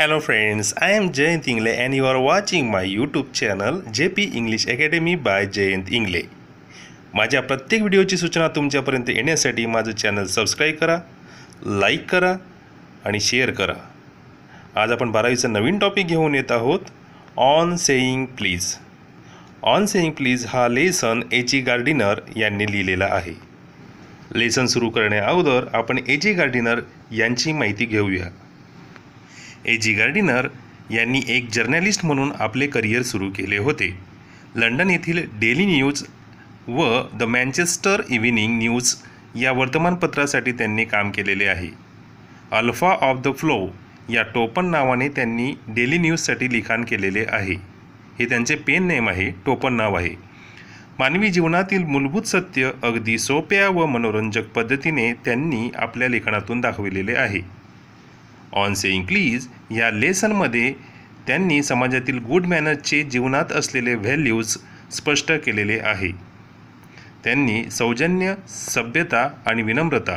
Hello friends M M Jayant Ingle you you watching my YouTube channel J P English academy by Jayant Ingle. माझ्या प्रत्येक व्हिडिओची सूचना तुमच्यापर्यंत येण्यासाठी माझं चॅनल सबस्क्राईब करा लाईक करा आणि शेअर करा आज आपण बारावीचा नवीन टॉपिक घेऊन येत आहोत on saying please on saying please हा लेसन एची गार्डिनर यांनी लिहिलेला आहे लेसन सुरू करण्याअगोदर अगोदर आपण जी गार्डिनर यांची माहिती घेऊया ए जी गार्डिनर यांनी एक जर्नलिस्ट म्हणून आपले करिअर सुरू केले होते लंडन येथील डेली न्यूज व द मॅन्चेस्टर इव्हिनिंग न्यूज या वर्तमानपत्रासाठी त्यांनी काम केलेले आहे अल्फा ऑफ द फ्लो या टोपन नावाने त्यांनी डेली न्यूजसाठी लिखाण केलेले आहे हे त्यांचे पेन नेम आहे टोपन नाव आहे मानवी जीवनातील मूलभूत सत्य अगदी सोप्या व मनोरंजक पद्धतीने त्यांनी आपल्या लिखाणातून दाखविलेले आहे ऑन से इंक्लीज या लेसनमध्ये त्यांनी समाजातील गुड मॅनर्सचे जीवनात असलेले व्हॅल्यूज स्पष्ट केलेले आहे त्यांनी सौजन्य सभ्यता आणि विनम्रता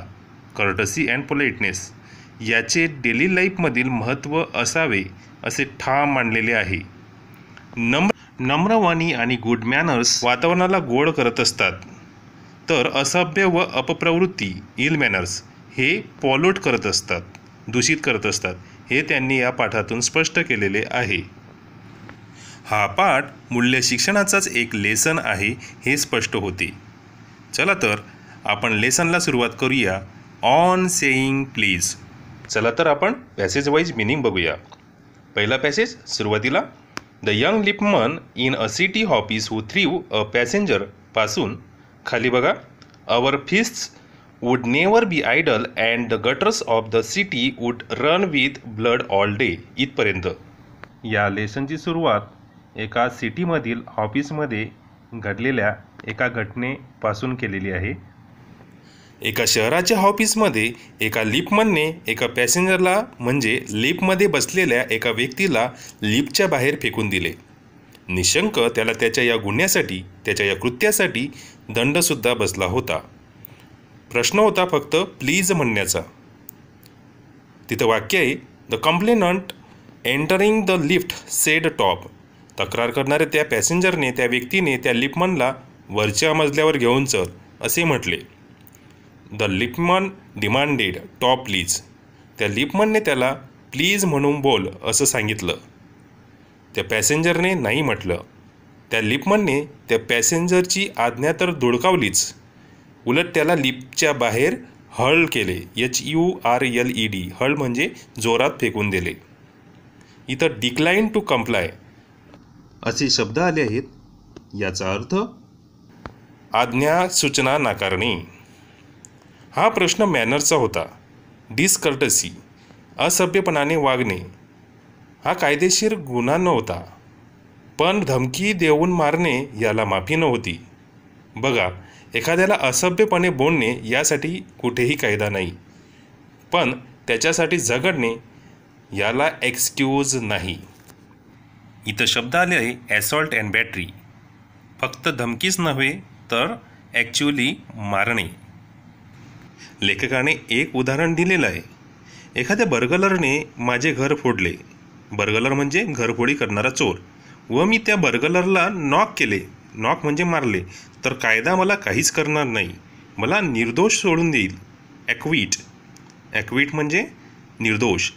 कर्टसी अँड पोलाइटनेस याचे डेली लाईफमधील महत्त्व असावे असे ठाम मांडलेले आहे नम्र नम्रवाणी आणि गुड मॅनर्स वातावरणाला गोड करत असतात तर असभ्य व अपप्रवृत्ती इल मॅनर्स हे पॉल्यूट करत असतात दूषित करत असतात हे त्यांनी या पाठातून स्पष्ट केलेले आहे हा पाठ मूल्य शिक्षणाचाच एक लेसन आहे हे स्पष्ट होते चला तर आपण लेसनला सुरुवात करूया ऑन सेईंग प्लीज चला तर आपण पॅसेज वाईज मिनिंग बघूया पहिला पॅसेज सुरुवातीला the young Lipman in a city office who threw a passenger पासून खाली बघा our fists would never be idle and the gutters of the city would run with blood all day इथपर्यंत या लेसनची सुरुवात एका सिटीमधील ऑफिसमध्ये घडलेल्या एका घटनेपासून केलेली आहे एका शहराच्या ऑफिसमध्ये एका लिपमनने एका पॅसेंजरला म्हणजे लिपमध्ये बसलेल्या एका व्यक्तीला लिपच्या बाहेर फेकून दिले निशंक त्याला त्याच्या या गुन्ह्यासाठी त्याच्या या कृत्यासाठी दंडसुद्धा बसला होता प्रश्न होता फक्त प्लीज म्हणण्याचा तिथं वाक्य आहे the complainant entering the lift said top तक्रार करणाऱ्या त्या पॅसेंजरने त्या व्यक्तीने त्या लिपमनला वरच्या मजल्यावर घेऊन चल असे म्हटले the Lipman demanded top please त्या लिपमनने त्याला प्लीज म्हणून बोल असं सांगितलं त्या पॅसेंजरने नाही म्हटलं त्या लिपमनने त्या पॅसेंजरची आज्ञा तर धुडकावलीच उलट त्याला लिपच्या बाहेर हळ केले H U R L E D hurl म्हणजे जोरात फेकून दिले इथं डिक्लाइन टू कम्प्लाय असे शब्द आले आहेत याचा अर्थ आज्ञा सूचना नाकारणे हा प्रश्न मॅनरचा होता डिस्कर्टसी असभ्यपणाने वागणे हा कायदेशीर गुन्हा नव्हता पण धमकी देऊन मारणे याला माफी नव्हती बघा एखाद्याला असभ्यपणे बोलणे यासाठी कुठेही कायदा नाही पण त्याच्यासाठी झगडणे याला एक्सक्यूज नाही इथं शब्द आले आहे ॲसॉल्ट अँड बॅटरी फक्त धमकीच नव्हे तर ॲक्च्युली मारणे लेखकाने एक उदाहरण दिलेलं आहे एखाद्या बर्गलरने माझे घर फोडले बर्गलर म्हणजे घरफोडी करणारा चोर व मी त्या बर्गलरला नॉक केले नॉक म्हणजे मारले तर कायदा मला काहीच करणार नाही मला निर्दोष सोडून देईल ॲक्विट ॲक्विट म्हणजे निर्दोष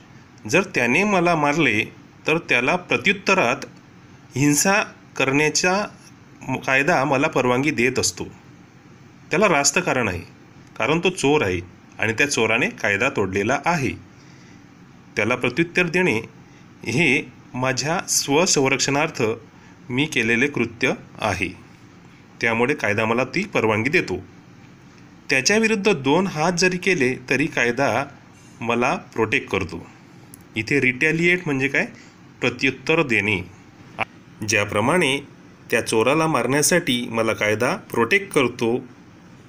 जर त्याने मला मारले तर त्याला प्रत्युत्तरात हिंसा करण्याचा कायदा मला परवानगी देत असतो त्याला रास्त कारण आहे कारण तो चोर आहे आणि त्या चोराने कायदा तोडलेला आहे त्याला प्रत्युत्तर देणे हे माझ्या स्वसंरक्षणार्थ मी केलेले कृत्य आहे त्यामुळे कायदा मला ती परवानगी देतो त्याच्याविरुद्ध दोन हात जरी केले तरी कायदा मला प्रोटेक्ट करतो इथे रिटॅलिएट म्हणजे काय प्रत्युत्तर देणे ज्याप्रमाणे त्या चोराला मारण्यासाठी मला कायदा प्रोटेक्ट करतो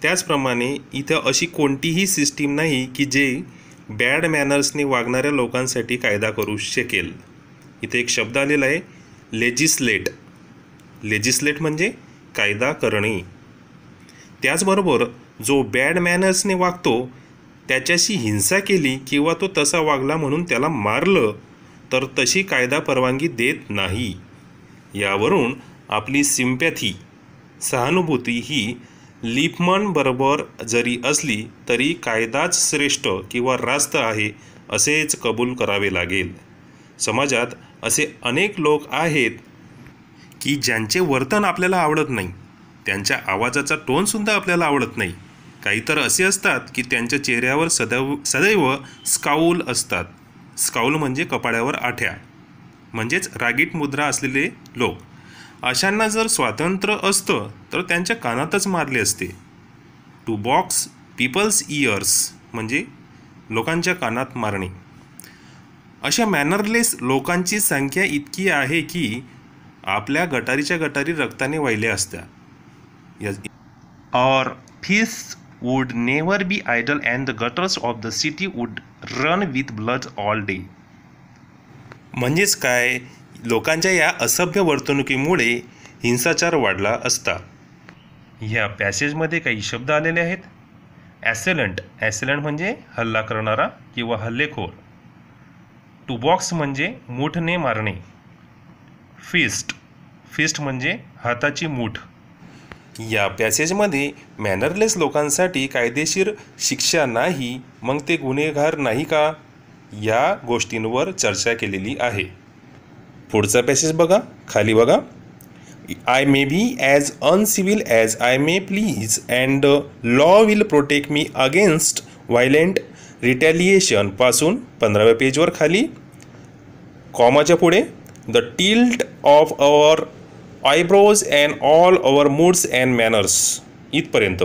त्याचप्रमाणे इथं अशी कोणतीही सिस्टीम नाही की जे बॅड मॅनर्सने वागणाऱ्या लोकांसाठी कायदा करू शकेल इथे एक शब्द आलेला आहे लेजिस्लेट लेजिस्लेट म्हणजे कायदा करणे त्याचबरोबर जो बॅड मॅनर्सने वागतो त्याच्याशी हिंसा केली किंवा तो तसा वागला म्हणून त्याला मारलं तर तशी कायदा परवानगी देत नाही यावरून आपली सिम्पॅथी सहानुभूती ही लिपमनबरोबर जरी असली तरी कायदाच श्रेष्ठ किंवा रास्त आहे असेच कबूल करावे लागेल समाजात असे अनेक लोक आहेत की ज्यांचे वर्तन आपल्याला आवडत नाही त्यांच्या आवाजाचा टोनसुद्धा आपल्याला आवडत नाही काही तर असे असतात की त्यांच्या चेहऱ्यावर सदैव सदैव स्काऊल असतात स्काऊल म्हणजे कपाळ्यावर आठ्या म्हणजेच रागीट मुद्रा असलेले लोक अशांना जर स्वातंत्र्य असतं तर त्यांच्या कानातच मारले असते टू बॉक्स पीपल्स इयर्स म्हणजे लोकांच्या कानात मारणे अशा मॅनरलेस लोकांची संख्या इतकी आहे की आपल्या गटारीच्या गटारी रक्ताने वाहिल्या असत्या our fist would never be idle and the gutters of the city would run with blood all day म्हणजेच काय लोकांच्या या असभ्य वर्तणुकीमुळे हिंसाचार वाढला असता ह्या पॅसेजमध्ये काही शब्द आलेले आहेत ॲसेलंट ॲसेलंट म्हणजे हल्ला करणारा किंवा हल्लेखोर टू बॉक्स म्हणजे मुठने मारणे फिस्ट फिस्ट म्हणजे हाताची मूठ या पॅसेजमध्ये मॅनरलेस लोकांसाठी कायदेशीर शिक्षा नाही मग ते गुन्हेगार नाही का या गोष्टींवर चर्चा केलेली आहे पुढचा पॅसेज बघा खाली बघा I may be as uncivil as I may please and law will protect me against violent रिटॅलिएशनपासून पंधराव्या पेजवर खाली कॉमाच्या पुढे the tilt of our eyebrows and all our moods and manners इथपर्यंत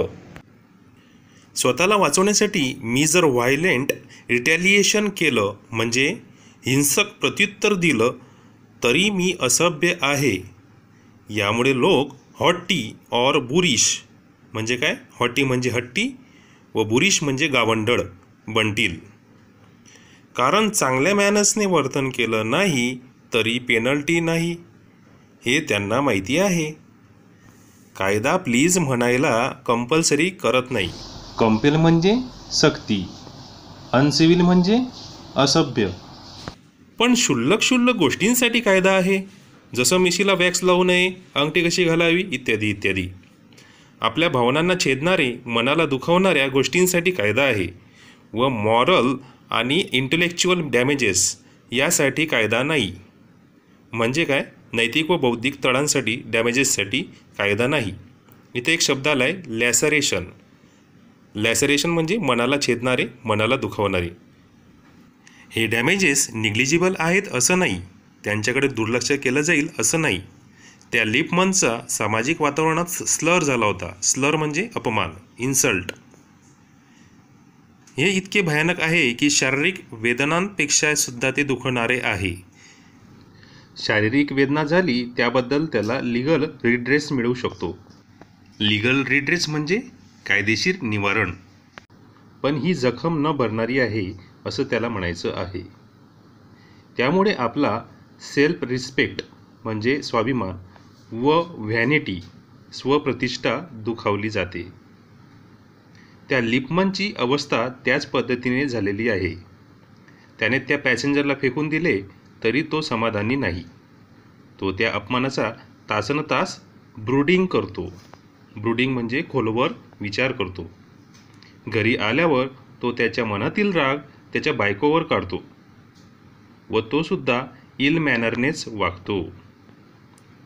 स्वतःला वाचवण्यासाठी मी जर व्हायलेंट रिटॅलिएशन केलं म्हणजे हिंसक प्रत्युत्तर दिलं तरी मी असभ्य आहे यामुळे लोक हॉट्टी ऑर बुरिश म्हणजे काय हॉटी म्हणजे हट्टी व बुरिश म्हणजे गावंडळ बनतील कारण चांगल्या मॅनर्सने वर्तन केलं नाही तरी पेनल्टी नाही हे त्यांना माहिती आहे कायदा प्लीज म्हणायला कंपल्सरी करत नाही कंपेल म्हणजे सक्ती अनसिव्हिल म्हणजे असभ्य पण शुल्लक शुल्लक गोष्टींसाठी कायदा आहे जसं मिशीला वॅक्स लावू नये अंगठी कशी घालावी इत्यादी इत्यादी आपल्या भावनांना छेदणारे मनाला दुखवणाऱ्या गोष्टींसाठी कायदा आहे व मॉरल आणि इंटलेक्च्युअल डॅमेजेस यासाठी कायदा नाही म्हणजे काय नैतिक व बौद्धिक तळांसाठी डॅमेजेससाठी कायदा नाही इथे एक शब्द आला आहे लॅसरेशन लॅसरेशन म्हणजे मनाला छेदणारे मनाला दुखावणारे हे डॅमेजेस निग्लिजिबल आहेत असं नाही त्यांच्याकडे दुर्लक्ष केलं जाईल असं नाही त्या लिपमनचा सामाजिक वातावरणात स्लर झाला होता स्लर म्हणजे अपमान इन्सल्ट हे इतके भयानक आहे की शारीरिक वेदनांपेक्षा सुद्धा ते दुखणारे आहे शारीरिक वेदना झाली त्याबद्दल त्याला लिगल रिड्रेस मिळू शकतो लिगल रिड्रेस म्हणजे कायदेशीर निवारण पण ही जखम न भरणारी आहे असं त्याला म्हणायचं आहे त्यामुळे आपला सेल्फ रिस्पेक्ट म्हणजे स्वाभिमान व व्हॅनिटी स्वप्रतिष्ठा दुखावली जाते त्या लिपमनची अवस्था त्याच पद्धतीने झालेली आहे त्याने त्या पॅसेंजरला फेकून दिले तरी तो समाधानी नाही तो त्या अपमानाचा तासनतास ब्रुडिंग करतो ब्रुडिंग म्हणजे खोलवर विचार करतो घरी आल्यावर तो त्याच्या मनातील राग त्याच्या बायकोवर काढतो व तो सुद्धा इल मॅनरनेच वागतो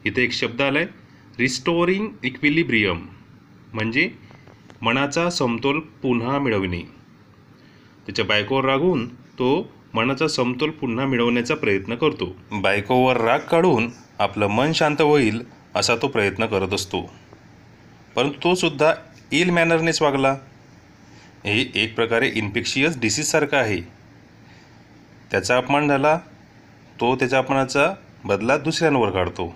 इथे एक शब्द आलाय आहे रिस्टोरिंग इक्विलिब्रियम म्हणजे मनाचा समतोल पुन्हा मिळवणे त्याच्या बायकोवर रागून तो मनाचा समतोल पुन्हा मिळवण्याचा प्रयत्न करतो बायकोवर राग काढून आपलं मन शांत होईल असा तो प्रयत्न करत असतो परंतु तो सुद्धा इल मॅनरनेच वागला हे एक प्रकारे इन्फेक्शियस डिसीजसारखं आहे त्याचा अपमान झाला तो त्याच्या अपमानाचा बदला दुसऱ्यांवर काढतो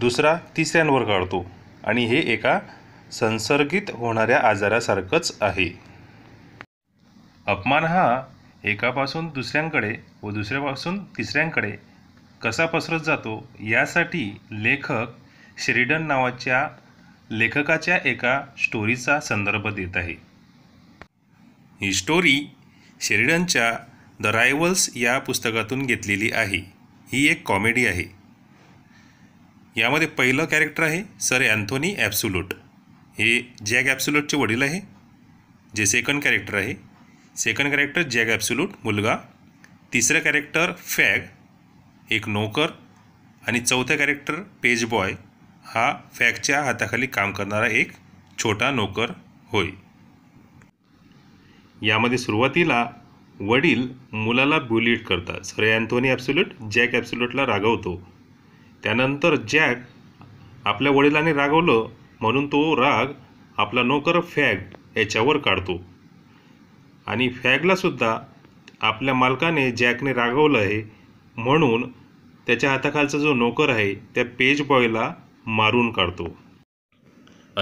दुसरा तिसऱ्यांवर काढतो आणि हे एका संसर्गित होणाऱ्या आजारासारखंच आहे अपमान हा एकापासून दुसऱ्यांकडे व दुसऱ्यापासून तिसऱ्यांकडे कसा पसरत जातो यासाठी लेखक शेरिडन नावाच्या लेखकाच्या एका स्टोरीचा संदर्भ देत आहे ही स्टोरी शेरिडनच्या द रायवल्स या पुस्तकातून घेतलेली आहे ही एक कॉमेडी आहे यामध्ये पहिलं कॅरेक्टर आहे सर अँथोनी ॲप्सुलोट हे जॅक ॲप्सुलोटचे वडील आहे जे सेकंड कॅरेक्टर आहे सेकंड कॅरेक्टर जॅग ॲब्सुलूट मुलगा तिसरं कॅरेक्टर फॅग एक नोकर आणि चौथं कॅरेक्टर पेज बॉय हा फॅगच्या हाताखाली काम करणारा एक छोटा नोकर होय यामध्ये सुरुवातीला वडील मुलाला बुलीट करतात सर अँथोनी ॲब्सुल्यूट जॅक ॲब्सुल्यूटला रागवतो त्यानंतर जॅक आपल्या वडिलांनी रागवलं म्हणून तो राग आपला नोकर फॅग याच्यावर काढतो आणि फॅगलासुद्धा आपल्या मालकाने जॅकने रागवलं आहे म्हणून त्याच्या हाताखालचा जो नोकर आहे त्या पेज बॉयला मारून काढतो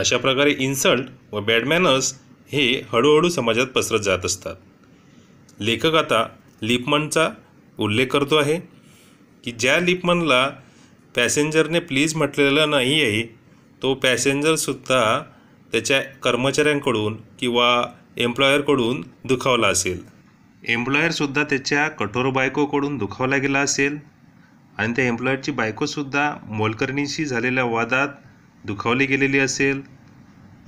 अशा प्रकारे इन्सल्ट व बॅडमॅनर्स हे हळूहळू समाजात पसरत जात असतात लेखक आता लिपमनचा उल्लेख करतो आहे की ज्या लिपमनला पॅसेंजरने प्लीज म्हटलेलं नाही आहे तो पॅसेंजरसुद्धा त्याच्या कर्मचाऱ्यांकडून किंवा एम्प्लॉयरकडून दुखावला असेल एम्प्लॉयरसुद्धा त्याच्या कठोर बायकोकडून दुखावला गेला असेल आणि त्या एम्प्लॉयरची बायकोसुद्धा मोलकरणीशी झालेल्या वादात दुखावली गेलेली असेल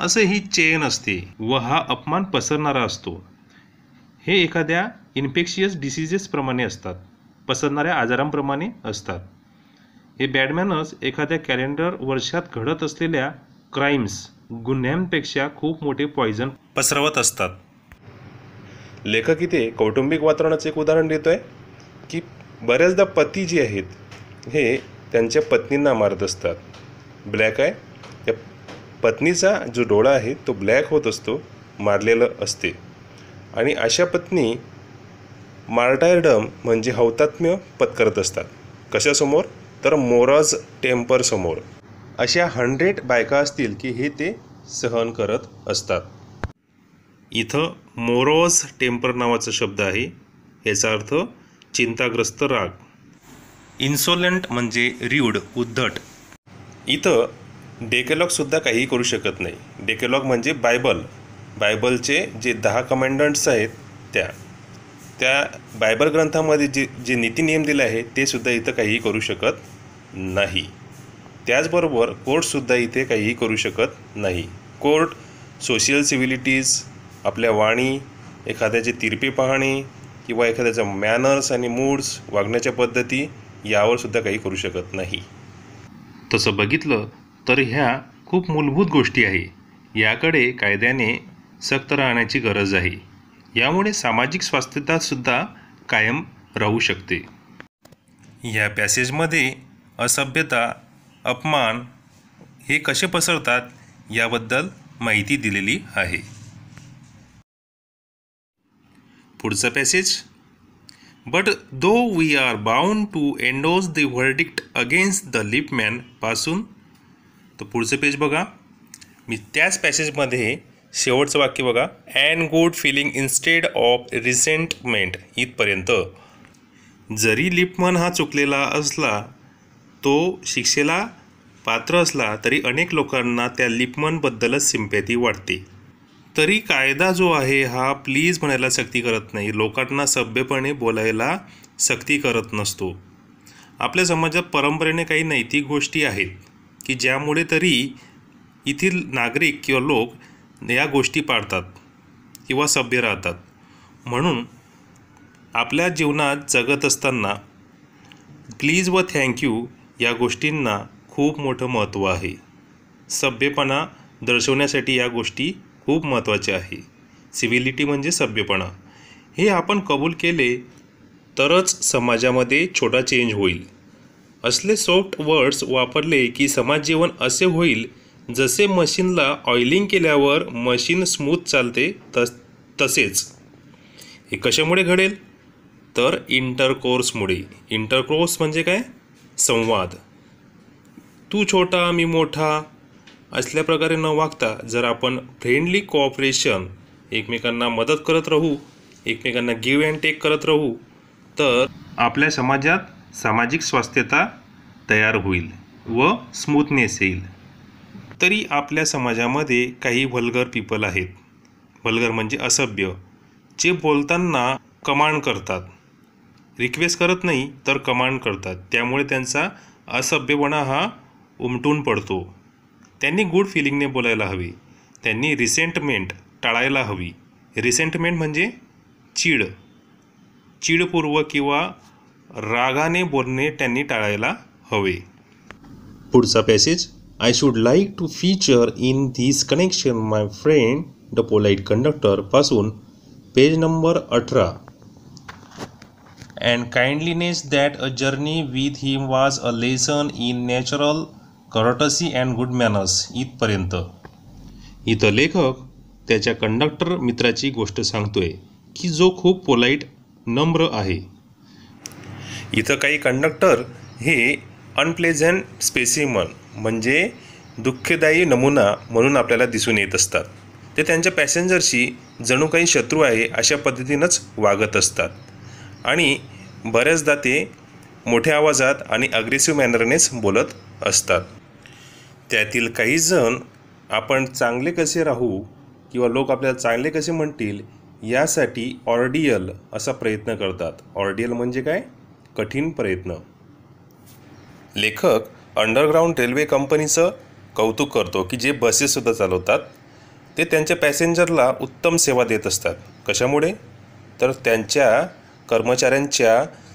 असं ही चेन असते व हा अपमान पसरणारा असतो हे एखाद्या इन्फेक्शियस डिसिजेसप्रमाणे असतात पसरणाऱ्या आजारांप्रमाणे असतात हे बॅडमॅनच एखाद्या कॅलेंडर वर्षात घडत असलेल्या क्राईम्स गुन्ह्यांपेक्षा खूप मोठे पॉयझन पसरवत असतात लेखक इथे कौटुंबिक वातावरणाचं एक उदाहरण देतो आहे की बऱ्याचदा पती जे आहेत हे त्यांच्या पत्नींना मारत असतात ब्लॅक आहे त्या पत्नीचा जो डोळा आहे तो ब्लॅक होत असतो मारलेलं असते आणि अशा पत्नी मार्टायरडम म्हणजे हौतात्म्य पत्करत असतात कशासमोर तर मोराज टेम्परसमोर अशा हंड्रेड बायका असतील की हे ते सहन करत असतात इथं मोरोस टेम्पर नावाचा शब्द आहे याचा अर्थ चिंताग्रस्त राग इन्सोलंट म्हणजे रिवड उद्धट इथं डेकेलॉगसुद्धा काहीही करू शकत नाही डेकेलॉग म्हणजे बायबल बायबलचे जे दहा कमांडंट्स आहेत त्या त्या बायबल ग्रंथामध्ये जे जे नियम दिले आहे ते सुद्धा इथं काहीही करू शकत नाही त्याचबरोबर कोर्टसुद्धा इथे काहीही करू शकत नाही कोर्ट सोशल सिव्हिलिटीज आपल्या वाणी एखाद्याचे तिरपी पाहणे किंवा एखाद्याचा मॅनर्स आणि मूड्स वागण्याच्या पद्धती यावरसुद्धा काही करू शकत नाही तसं बघितलं तर ह्या खूप मूलभूत गोष्टी आहे याकडे कायद्याने सक्त राहण्याची गरज आहे यामुळे सामाजिक स्वास्थ्यतासुद्धा कायम राहू शकते या पॅसेजमध्ये असभ्यता अपमान हे कसे पसरतात याबद्दल माहिती दिलेली आहे पुढचं passage but though we are bound to endorse the verdict against the Lipman पासून तर पुढचं पेज बघा मी त्याच पॅसेजमध्ये शेवटचं वाक्य बघा and good feeling instead of resentment इथपर्यंत जरी लिपमन हा चुकलेला असला तो शिक्षेला पात्र असला तरी अनेक लोकांना त्या लिपमनबद्दलच सिंपॅथी वाटते तरी कायदा जो आहे हा प्लीज म्हणायला सक्ती करत नाही लोकांना सभ्यपणे बोलायला सक्ती करत नसतो आपल्या समाजात परंपरेने काही नैतिक गोष्टी आहेत की ज्यामुळे तरी येथील नागरिक किंवा लोक या गोष्टी पाळतात किंवा सभ्य राहतात म्हणून आपल्या जीवनात जगत असताना प्लीज व थँक्यू या गोष्टींना खूप मोठं महत्त्व आहे सभ्यपणा दर्शवण्यासाठी या गोष्टी खूप महत्त्वाच्या आहे सिव्हिलिटी म्हणजे सभ्यपणा हे आपण कबूल केले तरच समाजामध्ये छोटा चेंज होईल असले सॉफ्ट वर्ड्स वापरले की समाजजीवन असे होईल जसे मशीनला ऑइलिंग केल्यावर मशीन स्मूथ चालते तस तसेच हे कशामुळे घडेल तर इंटरकोर्समुळे इंटरकोर्स म्हणजे काय संवाद तू छोटा मी मोठा असल्या प्रकारे न वागता जर आपण फ्रेंडली कोऑपरेशन एकमेकांना मदत करत राहू एकमेकांना गिव अँड टेक करत राहू तर आपल्या समाजात सामाजिक स्वास्थ्यता तयार होईल व स्मूथनेस येईल तरी आपल्या समाजामध्ये काही व्हलगर पीपल आहेत व्हलगर म्हणजे असभ्य जे बोलताना कमांड करतात रिक्वेस्ट करत नाही तर कमांड करतात त्यामुळे त्यांचा असभ्यपणा हा उमटून पडतो त्यांनी गुड फिलिंगने बोलायला हवी त्यांनी रिसेंटमेंट टाळायला हवी रिसेंटमेंट म्हणजे चीड चीडपूर्व किंवा रागाने बोलणे त्यांनी टाळायला हवे पुढचा passage I should like to feature in this connection my friend the polite कंडक्टरपासून पेज नंबर अठरा and kindliness that a journey with him was a lesson in natural courtesy and good manners इथपर्यंत इथं लेखक त्याच्या conductor मित्राची गोष्ट सांगतोय की जो खूप पोलाईट नम्र आहे इथं काही कंडक्टर हे अनप्लेझंट स्पेसिमन म्हणजे दुःखदायी नमुना म्हणून आपल्याला दिसून येत असतात ते त्यांच्या पॅसेंजरशी जणू काही शत्रू आहे अशा पद्धतीनंच वागत असतात आणि बऱ्याचदा ते मोठ्या आवाजात आणि अग्रेसिव्ह मॅनरनेच बोलत असतात त्यातील काही जण आपण चांगले कसे राहू किंवा लोक आपल्याला चांगले कसे म्हणतील यासाठी ऑर्डियल असा प्रयत्न करतात ऑर्डियल म्हणजे काय कठीण प्रयत्न लेखक अंडरग्राऊंड रेल्वे कंपनीचं कौतुक करतो की जे बसेससुद्धा चालवतात ते त्यांच्या पॅसेंजरला उत्तम सेवा देत असतात कशामुळे तर त्यांच्या कर्मचाऱ्यांच्या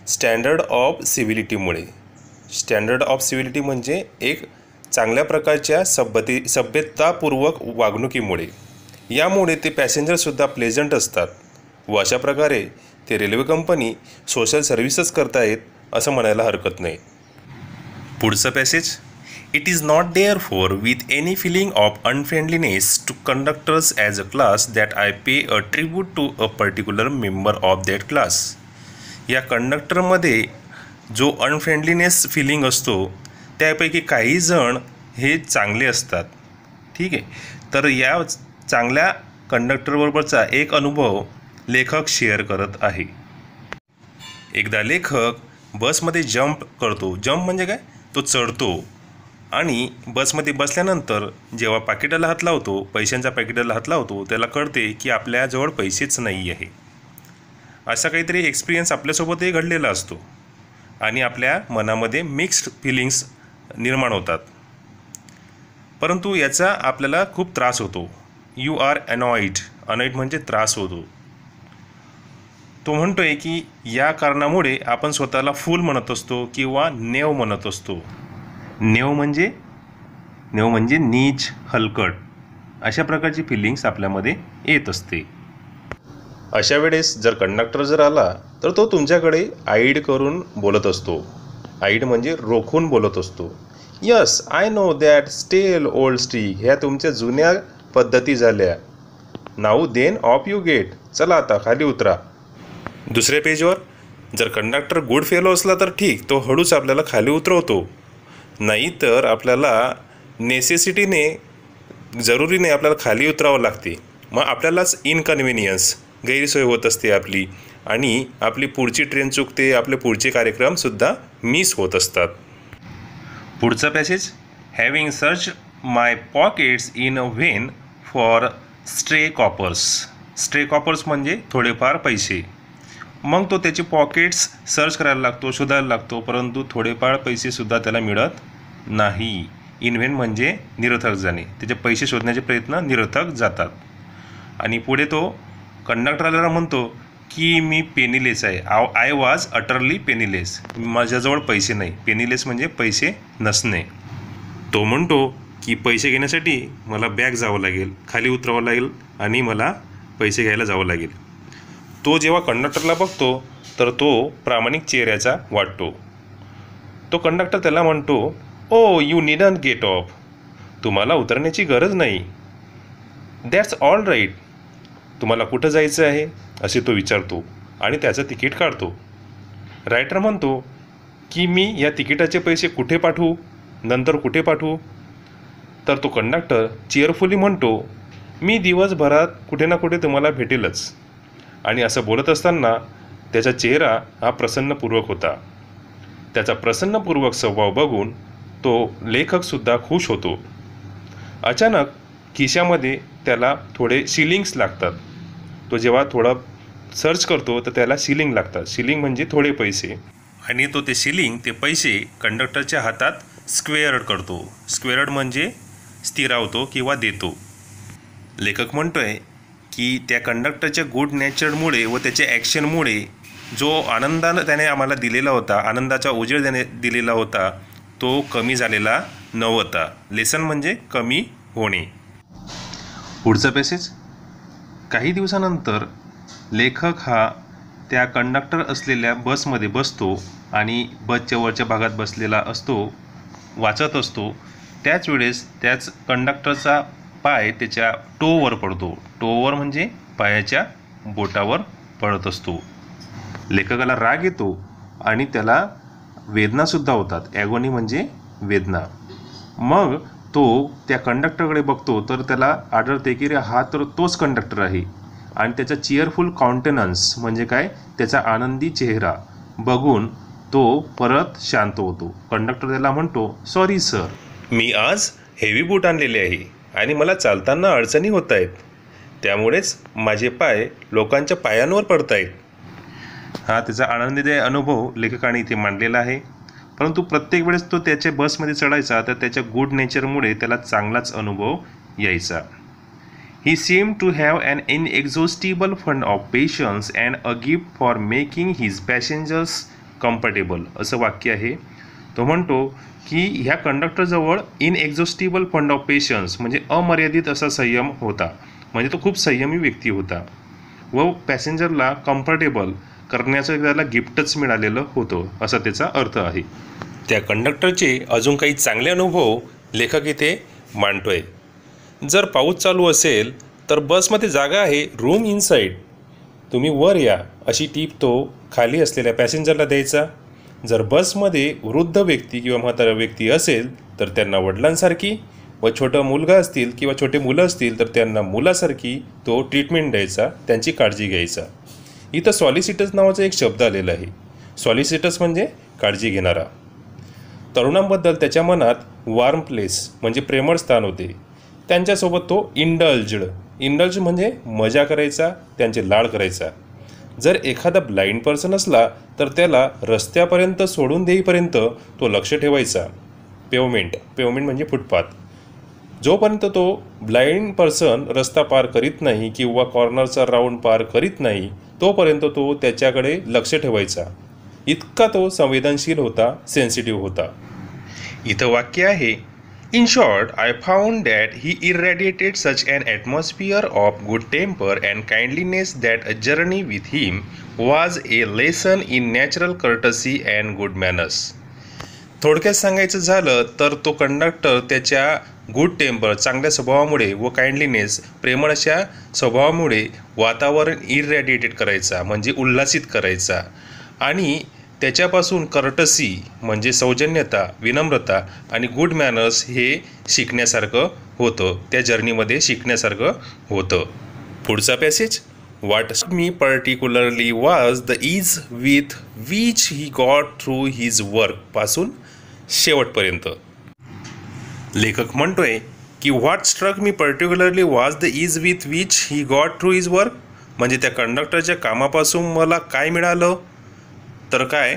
स्टँडर्ड ऑफ सिव्हिलिटीमुळे स्टँडर्ड ऑफ सिव्हिलिटी म्हणजे एक चांगल्या प्रकारच्या सभ्यते सभ्यतापूर्वक वागणुकीमुळे यामुळे ते पॅसेंजरसुद्धा प्लेझंट असतात व अशा प्रकारे ते रेल्वे कंपनी सोशल सर्व्हिसेस करतायत असं म्हणायला हरकत नाही पुढचं passage it is not therefore with any feeling of unfriendliness to conductors as a class that I pay a tribute to a particular member of that class या कंडक्टरमध्ये जो unfriendliness feeling असतो त्यापैकी काही जण हे चांगले असतात ठीक आहे तर या चांगल्या कंडक्टरबरोबरचा एक अनुभव लेखक शेअर करत आहे एकदा लेखक बसमध्ये जंप करतो जंप म्हणजे काय तो चढतो आणि बसमध्ये बसल्यानंतर जेव्हा पाकिटाला हात लावतो पैशांच्या पाकिटाला हात लावतो त्याला कळते की आपल्याजवळ पैसेच नाही आहे असा काहीतरी एक्सपिरियन्स आपल्यासोबतही घडलेला असतो आणि आपल्या मनामध्ये मिक्स्ड फिलिंग्स निर्माण होतात परंतु याचा आपल्याला खूप त्रास होतो यू आर अनॉईड अनॉईड म्हणजे त्रास होतो तो म्हणतो आहे की या कारणामुळे आपण स्वतःला फूल म्हणत असतो किंवा नेव म्हणत असतो नेव म्हणजे नेव म्हणजे नीच हलकट अशा प्रकारची फिलिंग्स आपल्यामध्ये येत असते अशा वेळेस जर कंडक्टर जर आला तर तो तुमच्याकडे आईड करून बोलत असतो आईड म्हणजे रोखून बोलत असतो yes I know that stale old स्टी ह्या तुमच्या जुन्या पद्धती झाल्या now then off you get चला आता खाली उतरा दुसऱ्या पेजवर जर कंडक्टर गुड फेलो असला तर ठीक तो हळूच आपल्याला खाली उतरवतो नाही तर आपल्याला नेसेसिटीने जरुरीने आपल्याला खाली उतरावं लागते मग आपल्यालाच इनकन्व्हिनियन्स गैरसोय होत असते आपली आणि आपली पुढची ट्रेन चुकते आपले पुढचे कार्यक्रमसुद्धा मिस होत असतात पुढचा passage having search my pockets in a vain for stray coppers stray coppers म्हणजे थोडेफार पैसे मग तो त्याचे पॉकेट्स सर्च करायला लागतो शोधायला लागतो परंतु थोडेफार पैसेसुद्धा त्याला मिळत नाही व्हेन म्हणजे निरर्थक जाणे त्याचे पैसे शोधण्याचे प्रयत्न निरर्थक जातात आणि पुढे तो कंडक्टरला म्हणतो की मी पेनिलेस आहे आव आय वॉज अटरली पेनिलेस माझ्याजवळ पैसे नाही पेनिलेस म्हणजे पैसे नसणे तो म्हणतो की पैसे घेण्यासाठी मला बॅग जावं लागेल खाली उतरावं लागेल आणि मला पैसे घ्यायला जावं लागेल तो जेव्हा कंडक्टरला बघतो तर तो प्रामाणिक चेहऱ्याचा वाटतो तो कंडक्टर त्याला म्हणतो oh you needn't get off तुम्हाला उतरण्याची गरज नाही दॅट्स ऑल राईट तुम्हाला कुठं जायचं आहे असे तो विचारतो आणि त्याचं तिकीट काढतो रायटर म्हणतो की मी या तिकिटाचे पैसे कुठे पाठवू नंतर कुठे पाठवू तर तो कंडक्टर चेअरफुली म्हणतो मी दिवसभरात कुठे ना कुठे तुम्हाला भेटेलच आणि असं बोलत असताना त्याचा चेहरा हा प्रसन्नपूर्वक होता त्याचा प्रसन्नपूर्वक स्वभाव बघून तो लेखकसुद्धा खुश होतो अचानक खिशामध्ये त्याला थोडे शिलिंग्स लागतात तो जेव्हा थोडा सर्च करतो तर त्याला सिलिंग लागतात शिलिंग म्हणजे थोडे पैसे आणि तो ते सिलिंग ते पैसे कंडक्टरच्या हातात स्क्वेअर्ड करतो स्क्वेअर्ड म्हणजे स्थिरावतो किंवा देतो लेखक म्हणतो आहे की त्या कंडक्टरच्या गुड नॅचरमुळे व त्याच्या ॲक्शनमुळे जो आनंदानं त्याने आम्हाला दिलेला होता आनंदाचा उजेड त्याने दिलेला होता तो कमी झालेला नव्हता लेसन म्हणजे कमी होणे पुढचा पेसेज काही दिवसानंतर लेखक हा त्या कंडक्टर असलेल्या बसमध्ये बसतो आणि बसच्या वरच्या भागात बसलेला असतो वाचत असतो त्याच वेळेस त्याच कंडक्टरचा पाय त्याच्या टोवर पडतो टोवर म्हणजे पायाच्या बोटावर पडत असतो लेखकाला राग येतो आणि त्याला वेदनासुद्धा होतात ॲगोनी म्हणजे वेदना मग तो त्या कंडक्टरकडे बघतो तर त्याला आढळते की रे हा तर तोच कंडक्टर आहे आणि त्याचा चिअरफुल काउंटेनन्स म्हणजे काय त्याचा आनंदी चेहरा बघून तो परत शांत होतो कंडक्टर त्याला म्हणतो सॉरी सर मी आज हेवी बूट आणलेले आहे आणि मला चालताना अडचणी होत आहेत त्यामुळेच माझे पाय लोकांच्या पायांवर पडत आहेत हा त्याचा आनंदीदायी अनुभव लेखकाने इथे मांडलेला आहे परंतु प्रत्येक वेळेस तो त्याच्या बसमध्ये चढायचा तर त्याच्या गुड नेचरमुळे त्याला चांगलाच अनुभव यायचा he seem to have an inexhaustible fund of patience and a gift for making his passengers comfortable असं वाक्य आहे तो म्हणतो की ह्या कंडक्टरजवळ इनएक्झॉस्टिबल फंड ऑफ पेशन्स म्हणजे अमर्यादित असा संयम होता म्हणजे तो खूप संयमी व्यक्ती होता व पॅसेंजरला कम्फर्टेबल करण्याचं त्याला गिफ्टच मिळालेलं होतं असा त्याचा अर्थ आहे त्या कंडक्टरचे अजून काही चांगले अनुभव लेखक इथे मांडतोय जर पाऊस चालू असेल तर बसमध्ये जागा आहे रूम इनसाईड तुम्ही वर या अशी टीप तो खाली असलेल्या पॅसेंजरला द्यायचा जर बसमध्ये वृद्ध व्यक्ती किंवा म्हातारा व्यक्ती असेल तर त्यांना वडिलांसारखी व छोटं मुलगा असतील किंवा छोटे मुलं असतील तर त्यांना मुलासारखी तो ट्रीटमेंट द्यायचा त्यांची काळजी घ्यायचा इथं सॉलिसिटस नावाचा एक शब्द आलेला आहे सॉलिसिटस म्हणजे काळजी घेणारा तरुणांबद्दल त्याच्या मनात वार्म प्लेस म्हणजे प्रेमळ स्थान होते त्यांच्यासोबत तो इंडल्ज्ड इंडल्ज म्हणजे मजा करायचा त्यांचे लाड करायचा जर एखादा ब्लाइंड पर्सन असला तर त्याला रस्त्यापर्यंत सोडून देईपर्यंत तो लक्ष ठेवायचा पेवमेंट पेवमेंट म्हणजे फुटपाथ जोपर्यंत तो ब्लाइंड पर्सन रस्ता पार करीत नाही किंवा कॉर्नरचा राऊंड पार करीत नाही तोपर्यंत तो त्याच्याकडे लक्ष ठेवायचा इतका तो संवेदनशील होता सेन्सिटिव्ह होता इथं वाक्य आहे in short I found that he irradiated such an atmosphere of good temper and kindliness that a journey with him was a lesson in natural courtesy and good manners थोडक्यात सांगायचं झालं तर तो कंडक्टर त्याच्या गुड टेम्पर चांगल्या स्वभावामुळे व काइंडलीनेस प्रेमळ अशा स्वभावामुळे वातावरण इरॅडिएटेड करायचा म्हणजे उल्हासित करायचा आणि त्याच्यापासून कर्टसी म्हणजे सौजन्यता विनम्रता आणि गुड मॅनर्स हे शिकण्यासारखं होतं त्या जर्नीमध्ये शिकण्यासारखं होतं पुढचा passage what me particularly was the ease with which he got through his work पासून शेवटपर्यंत लेखक म्हणतोय की what struck me particularly was the ease with which he got through his work म्हणजे त्या कंडक्टरच्या कामापासून मला काय मिळालं तर काय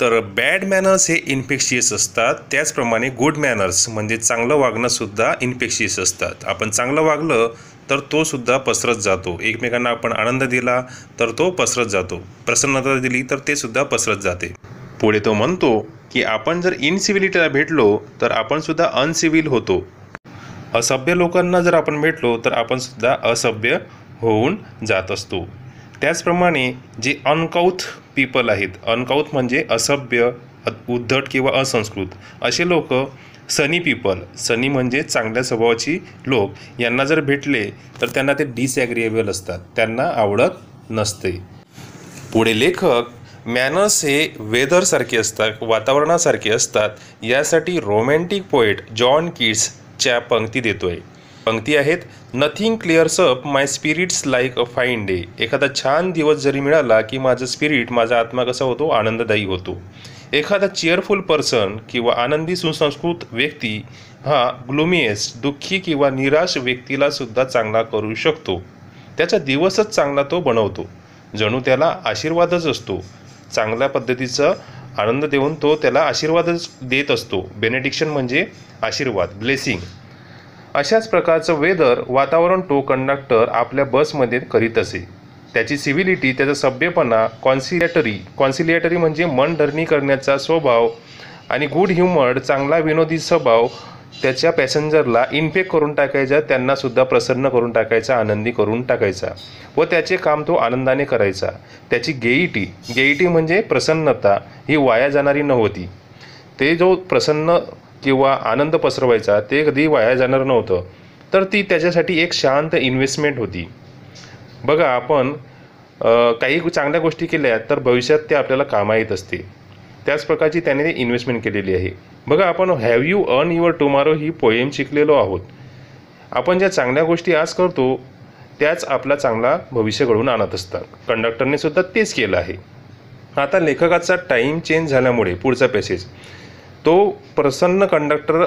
तर बॅड मॅनर्स हे इन्फेक्शियस असतात त्याचप्रमाणे गुड मॅनर्स म्हणजे चांगलं वागणंसुद्धा इन्फेक्शियस असतात आपण चांगलं वागलं तर तो सुद्धा पसरत जातो एकमेकांना आपण आनंद दिला तर तो पसरत जातो प्रसन्नता दिली तर ते सुद्धा पसरत जाते पुढे तो म्हणतो की आपण जर इनसिव्हिलिटीला भेटलो तर आपणसुद्धा अनसिव्हिल होतो असभ्य लोकांना जर आपण भेटलो तर आपणसुद्धा असभ्य होऊन जात असतो त्याचप्रमाणे जे अनकौथ पीपल आहेत अनकौथ म्हणजे असभ्य उद्धट किंवा असंस्कृत असे लोक सनी पीपल सनी म्हणजे चांगल्या स्वभावाची लोक यांना जर भेटले तर त्यांना ते डिसॲग्रिएबल असतात त्यांना आवडत नसते पुढे लेखक मॅनर्स हे वेदरसारखे असतात वातावरणासारखे असतात यासाठी रोमॅन्टिक पोएट जॉन किड्सच्या पंक्ती देतोय पंक्ती आहेत nothing clears up my spirits like a fine day एखादा छान दिवस जरी मिळाला की माझं स्पिरिट माझा आत्मा कसा होतो आनंददायी होतो एखादा चेअरफुल पर्सन किंवा आनंदी सुसंस्कृत व्यक्ती हा ग्लुमियस दुःखी किंवा निराश व्यक्तीला सुद्धा चांगला करू शकतो त्याचा दिवसच चांगला तो बनवतो जणू त्याला आशीर्वादच असतो चांगल्या पद्धतीचा आनंद देऊन तो त्याला आशीर्वादच देत असतो बेनेडिक्शन म्हणजे आशीर्वाद ब्लेसिंग अशाच प्रकारचं वेदर वातावरण तो कंडक्टर आपल्या बसमध्ये करीत असे त्याची सिव्हिलिटी त्याचा सभ्यपणा कॉन्सिलेटरी कॉन्सिलेटरी म्हणजे मन धरणी करण्याचा स्वभाव आणि गुड ह्युमर चांगला विनोदी स्वभाव त्याच्या पॅसेंजरला इन्फेक्ट करून टाकायचा त्यांनासुद्धा प्रसन्न करून टाकायचा आनंदी करून टाकायचा व त्याचे काम तो आनंदाने करायचा त्याची गेईटी गेईटी म्हणजे प्रसन्नता ही वाया जाणारी नव्हती ते जो प्रसन्न किंवा आनंद पसरवायचा ते कधी वाया जाणार नव्हतं तर ती त्याच्यासाठी एक शांत इन्व्हेस्टमेंट होती बघा आपण काही चांगल्या गोष्टी केल्या तर भविष्यात ते आपल्याला कामा येत असते त्याच प्रकारची त्याने इन्व्हेस्टमेंट केलेली आहे बघा आपण have you earn your tomorrow ही पोएम शिकलेलो आहोत आपण ज्या चांगल्या गोष्टी आज करतो त्याच आपला चांगला भविष्य घडवून आणत असतात कंडक्टरने सुद्धा तेच केलं आहे आता लेखकाचा टाईम चेंज झाल्यामुळे पुढचा पॅसेज तो प्रसन्न कंडक्टर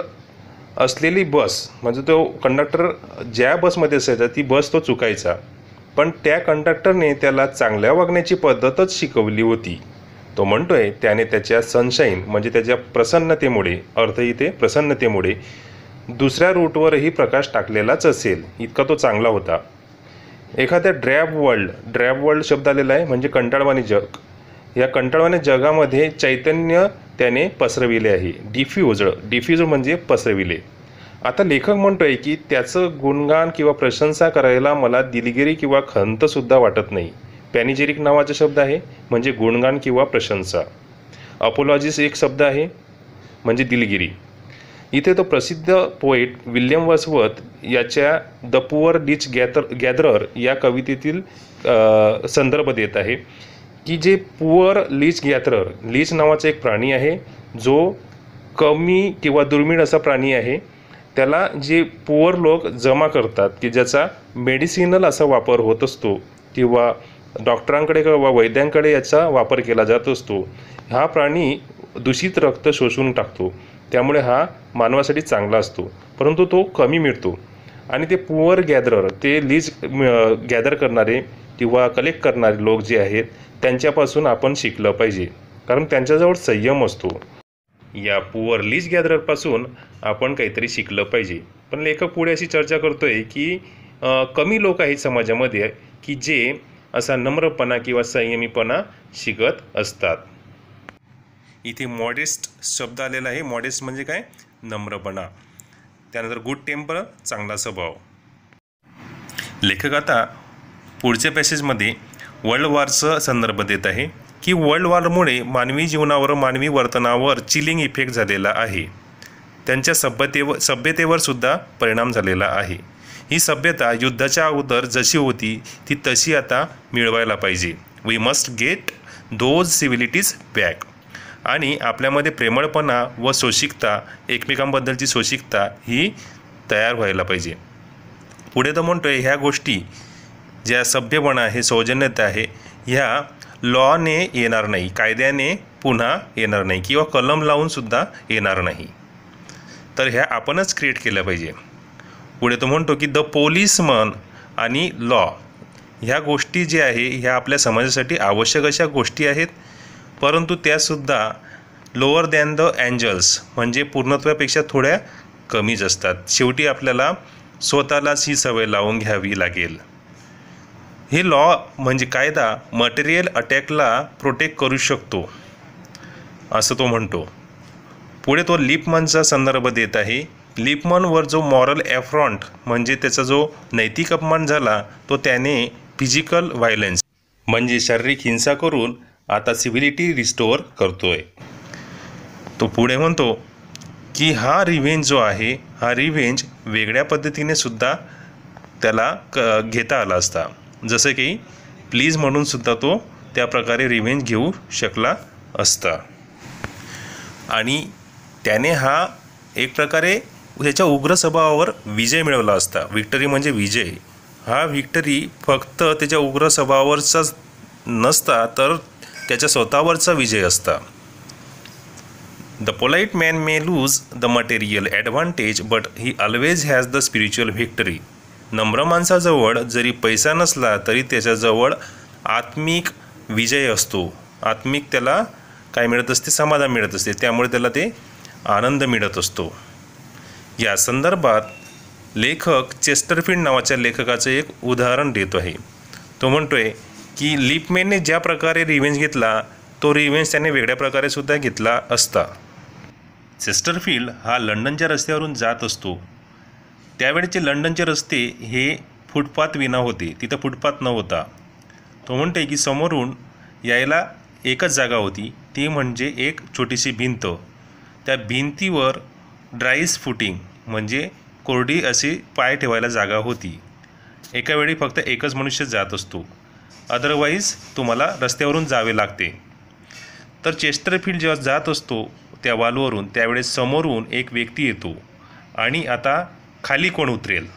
असलेली बस म्हणजे तो कंडक्टर ज्या बसमध्ये असायचा ती बस तो चुकायचा पण त्या कंडक्टरने त्याला चांगल्या वागण्याची पद्धतच शिकवली होती तो म्हणतोय त्याने त्याच्या सनशाईन म्हणजे त्याच्या प्रसन्नतेमुळे अर्थ इथे प्रसन्नतेमुळे दुसऱ्या रूटवरही प्रकाश टाकलेलाच असेल इतका तो चांगला होता एखाद्या ड्रॅब वर्ल्ड ड्रॅब वर्ल्ड शब्द आलेला आहे म्हणजे कंटाळवाणी जग या कंटाळवाण्या जगामध्ये चैतन्य त्याने पसरविले आहे डिफ्यूज डिफ्यूज म्हणजे पसरविले आता लेखक म्हणतोय की त्याचं गुणगान किंवा प्रशंसा करायला मला दिलगिरी किंवा खंतसुद्धा वाटत नाही पॅनिजेरिक नावाचा शब्द आहे म्हणजे गुणगान किंवा प्रशंसा अपोलॉजिस एक शब्द आहे म्हणजे दिलगिरी इथे तो प्रसिद्ध पोएट विल्यम वसवत याच्या the poor ditch gather gatherer या कवितेतील संदर्भ देत आहे की जे पुअर लीच गॅथरर लीच नावाचा एक प्राणी आहे जो कमी किंवा दुर्मिळ असा प्राणी आहे त्याला जे पुअर लोक जमा करतात की ज्याचा मेडिसिनल असा वापर होत असतो किंवा डॉक्टरांकडे किंवा वैद्यांकडे याचा वापर केला जात असतो हा प्राणी दूषित रक्त शोषून टाकतो त्यामुळे हा मानवासाठी चांगला असतो परंतु तो कमी मिळतो आणि ते पुअर गॅदरर ते लीज गॅदर करणारे किंवा कलेक्ट करणारे लोक जे आहेत त्यांच्यापासून आपण शिकलं पाहिजे कारण त्यांच्याजवळ संयम असतो या पुअर लीज गॅदररपासून आपण काहीतरी शिकलं पाहिजे पण लेखक पुढे अशी चर्चा करतो आहे की कमी लोक आहेत समाजामध्ये की जे असा नम्रपणा किंवा संयमीपणा शिकत असतात इथे मॉडेस्ट शब्द आलेला आहे मॉडेस्ट म्हणजे काय नम्रपणा त्यानंतर गुड टेम्पर चांगला स्वभाव लेखक आता पुढच्या पॅसेजमध्ये वर्ल्ड वॉरचा संदर्भ देत आहे की वर्ल्ड वॉरमुळे मानवी जीवनावर मानवी वर्तनावर चिलिंग इफेक्ट झालेला आहे त्यांच्या सभ्यतेवर सभ्यतेवर सुद्धा परिणाम झालेला आहे ही सभ्यता युद्धाच्या अगोदर जशी होती ती तशी आता मिळवायला पाहिजे we must get those civilities back आणि आपल्यामध्ये प्रेमळपणा व सोशिकता एकमेकांबद्दलची सोशिकता ही तयार व्हायला पाहिजे पुढे तर म्हणतोय ह्या गोष्टी ज्या सभ्यपणा आहे सौजन्यता आहे ह्या लॉने येणार नाही कायद्याने पुन्हा येणार नाही किंवा कलम लावूनसुद्धा येणार नाही तर ह्या आपणच क्रिएट केल्या पाहिजे पुढे तो म्हणतो की द पोलीसमन आणि लॉ ह्या गोष्टी ज्या आहे ह्या आपल्या समाजासाठी आवश्यक अशा गोष्टी आहेत परंतु त्यासुद्धा लोअर दॅन द अँजल्स म्हणजे पूर्णत्वापेक्षा थोड्या कमीच असतात शेवटी आपल्याला स्वतःलाच ही सवय लावून घ्यावी लागेल हे लॉ म्हणजे कायदा मटेरियल अटॅकला प्रोटेक्ट करू शकतो असं तो म्हणतो पुढे तो लिपमनचा संदर्भ देत आहे लिपमनवर जो मॉरल ॲफ्रॉन्ट म्हणजे त्याचा जो नैतिक अपमान झाला तो त्याने फिजिकल व्हायलन्स म्हणजे शारीरिक हिंसा करून आता सिव्हिलिटी रिस्टोअर करतोय तो पुढे म्हणतो की हा रिव्हेंज जो आहे हा रिव्हेंज वेगळ्या पद्धतीने सुद्धा त्याला क घेता आला असता जसं की प्लीज म्हणून सुद्धा तो त्या प्रकारे रिव्हेंज घेऊ शकला असता आणि त्याने हा एक प्रकारे त्याच्या उग्र स्वभावावर विजय मिळवला असता व्हिक्टरी म्हणजे विजय हा व्हिक्टरी फक्त त्याच्या उग्र स्वभावावरचाच नसता तर त्याच्या स्वतःवरचा विजय असता the polite man may lose the material advantage but he always has the spiritual victory नम्र माणसाजवळ जरी पैसा नसला तरी त्याच्याजवळ आत्मिक विजय असतो आत्मिक त्याला काय मिळत असते समाधान मिळत असते त्यामुळे त्याला ते आनंद मिळत असतो या संदर्भात लेखक चेस्टरफिल्ड नावाच्या लेखकाचं एक उदाहरण देतो आहे तो म्हणतो आहे की लिपमेनने ज्या प्रकारे रिव्हेंज घेतला तो रिव्हेंज त्याने वेगळ्या प्रकारे सुद्धा घेतला असता चेस्टरफिल्ड हा लंडनच्या रस्त्यावरून जात असतो त्यावेळेचे लंडनचे रस्ते हे फुटपाथ विना होते तिथं फुटपाथ नव्हता तो म्हणते की समोरून यायला एकच जागा होती ती म्हणजे एक छोटीशी भिंत त्या भिंतीवर ड्राईस फुटिंग म्हणजे कोरडी अशी पाय ठेवायला जागा होती एका वेळी फक्त एकच मनुष्य जात असतो अदरवाईज तुम्हाला रस्त्यावरून जावे लागते तर चेस्टरफिल्ड जेव्हा जात असतो त्या वालवरून त्यावेळेस समोरून एक व्यक्ती येतो आणि आता खाली कोण उतरेल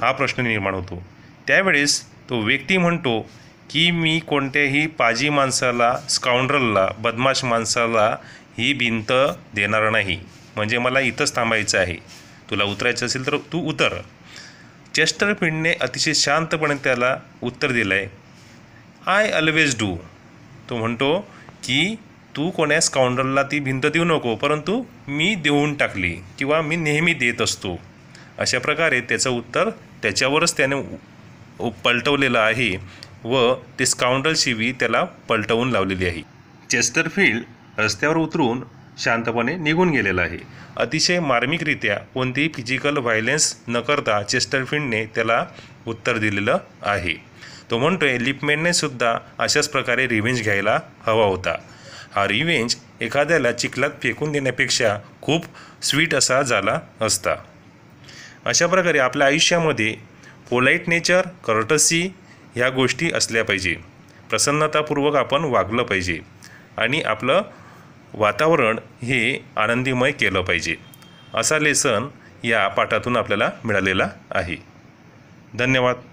हा प्रश्न निर्माण होतो त्यावेळेस तो व्यक्ती म्हणतो की मी कोणत्याही पाजी माणसाला स्काउंड्रलला बदमाश माणसाला ही भिंत देणार नाही म्हणजे मला इथंच थांबायचं आहे तुला उतरायचं असेल तर तू उतर चेस्टरफिल्डने अतिशय शांतपणे त्याला उत्तर दिलं आहे आय ऑलवेज डू तो म्हणतो की तू कोण्या स्काउंडरला ती भिंत देऊ नको परंतु मी देऊन टाकली किंवा मी नेहमी देत असतो अशा प्रकारे त्याचं उत्तर त्याच्यावरच त्याने पलटवलेलं आहे व ते स्काउंडरशिवी त्याला पलटवून लावलेली आहे चेस्टरफिल्ड रस्त्यावर उतरून शांतपणे निघून गेलेला आहे अतिशय मार्मिकरित्या कोणतीही फिजिकल व्हायलेन्स न करता चेस्टरफिंडने त्याला उत्तर दिलेलं आहे तो म्हणतोय लिपमेनने सुद्धा अशाच प्रकारे रिव्हेंज घ्यायला हवा होता हा रिव्हेंज एखाद्याला चिखलात फेकून देण्यापेक्षा खूप स्वीट असा झाला असता अशा प्रकारे आपल्या आयुष्यामध्ये पोलाईट नेचर कर्टसी ह्या गोष्टी असल्या पाहिजे प्रसन्नतापूर्वक आपण वागलं पाहिजे आणि आपलं वातावरण हे आनंदीमय केलं पाहिजे असा लेसन या पाठातून आपल्याला मिळालेला आहे धन्यवाद